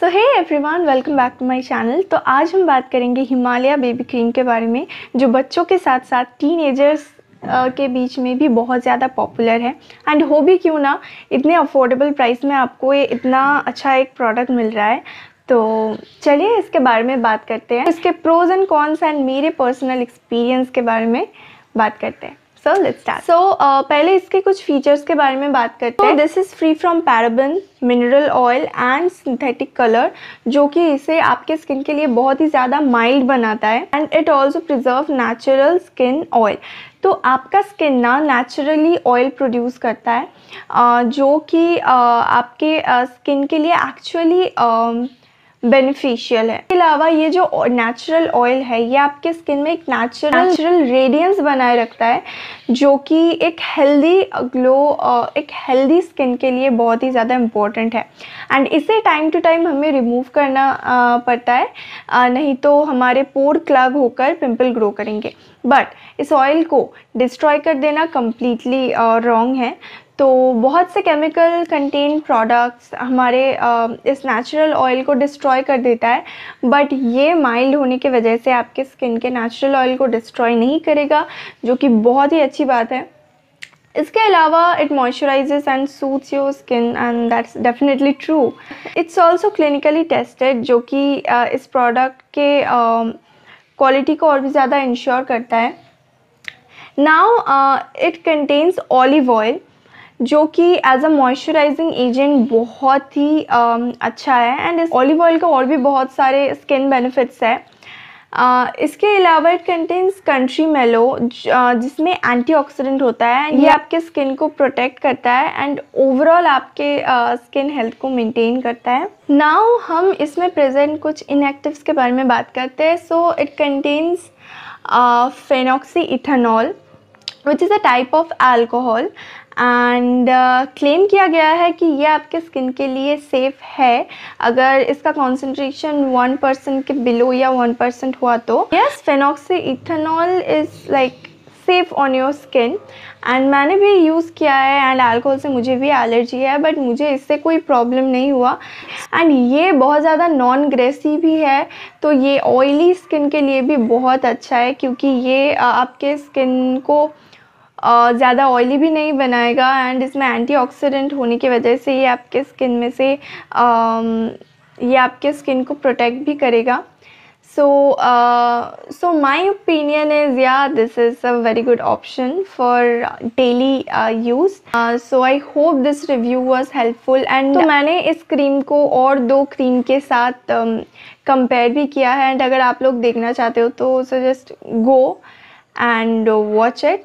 so hey everyone welcome back to my channel तो आज हम बात करेंगे हिमालय बेबी क्रीम के बारे में जो बच्चों के साथ साथ टीन के बीच में भी बहुत ज़्यादा पॉपुलर है एंड हो भी क्यों ना इतने अफोर्डेबल प्राइस में आपको ये इतना अच्छा एक प्रोडक्ट मिल रहा है तो चलिए इसके बारे में बात करते हैं इसके प्रोज एंड कॉन्स एंड मेरे पर्सनल एक्सपीरियंस के बारे में बात करते हैं सो लेट्स स्टार्ट सो पहले इसके कुछ फीचर्स के बारे में बात करते हैं this is free from paraben mineral oil and synthetic colour जो कि इसे आपके स्किन के लिए बहुत ही ज़्यादा माइल्ड बनाता है and it also preserve natural skin oil तो आपका स्किन ना नेचुरली ऑयल प्रोड्यूस करता है जो कि आपके स्किन के लिए एक्चुअली बेनिफिशियल है इसके अलावा ये जो नेचुरल ऑयल है ये आपके स्किन में एक नेचुरल नेचुरल रेडियंस बनाए रखता है जो कि एक हेल्दी ग्लो एक हेल्दी स्किन के लिए बहुत ही ज़्यादा इम्पॉर्टेंट है एंड इसे टाइम टू टाइम हमें रिमूव करना पड़ता है नहीं तो हमारे पोर क्लग होकर पिम्पल ग्रो करेंगे बट इस ऑयल को डिस्ट्रॉय कर देना कम्प्लीटली रॉन्ग है तो बहुत से केमिकल कंटेन प्रोडक्ट्स हमारे इस नेचुरल ऑयल को डिस्ट्रॉय कर देता है बट ये माइल्ड होने की वजह से आपके स्किन के नेचुरल ऑयल को डिस्ट्रॉय नहीं करेगा जो कि बहुत ही अच्छी बात है इसके अलावा it moisturises and soothes your skin and that's definitely true it's also clinically tested जो कि इस प्रोडक्ट के क्वालिटी को और भी ज़्यादा इंश्योर करता है now it contains olive oil जो कि एज अ मॉइस्चराइजिंग एजेंट बहुत ही um, अच्छा है एंड इस ऑलिव ऑयल का और भी बहुत सारे स्किन बेनिफिट्स है इसके अलावा इट कंटेन्स कंट्री मेलो जिसमें एंटीऑक्सीडेंट होता है ये आपके स्किन को प्रोटेक्ट करता है एंड ओवरऑल आपके स्किन uh, हेल्थ को मेंटेन करता है नाउ हम इसमें प्रेजेंट कुछ इनएक्टिव्स के बारे में बात करते हैं so it contains phenoxy ethanol which is a type of alcohol and claim किया गया है कि ये आपके स्किन के लिए सेफ़ है अगर इसका कॉन्सेंट्रेशन वन परसेंट के बिलो या वन परसेंट हुआ तो yes phenoxy ethanol is like safe on your skin and मैंने भी यूज़ किया है एंड एल्कोहल से मुझे भी एलर्जी है बट मुझे इससे कोई प्रॉब्लम नहीं हुआ एंड ये बहुत ज़्यादा नॉन ग्रेसी भी है तो ये ऑयली स्किन के लिए भी बहुत अच्छा है क्योंकि ये uh, आपके स्किन को ज़्यादा ऑयली भी नहीं बनाएगा एंड इसमें एंटीऑक्सीडेंट होने की वजह से ये आपके स्किन में से ये आपके स्किन को प्रोटेक्ट भी करेगा so so my opinion is या this is a very good option for daily use so I hope this review was helpful and तो मैंने इस क्रीम को और दो क्रीम के साथ कंपेयर um, भी किया है एंड अगर आप लोग देखना चाहते हो तो so just go and watch it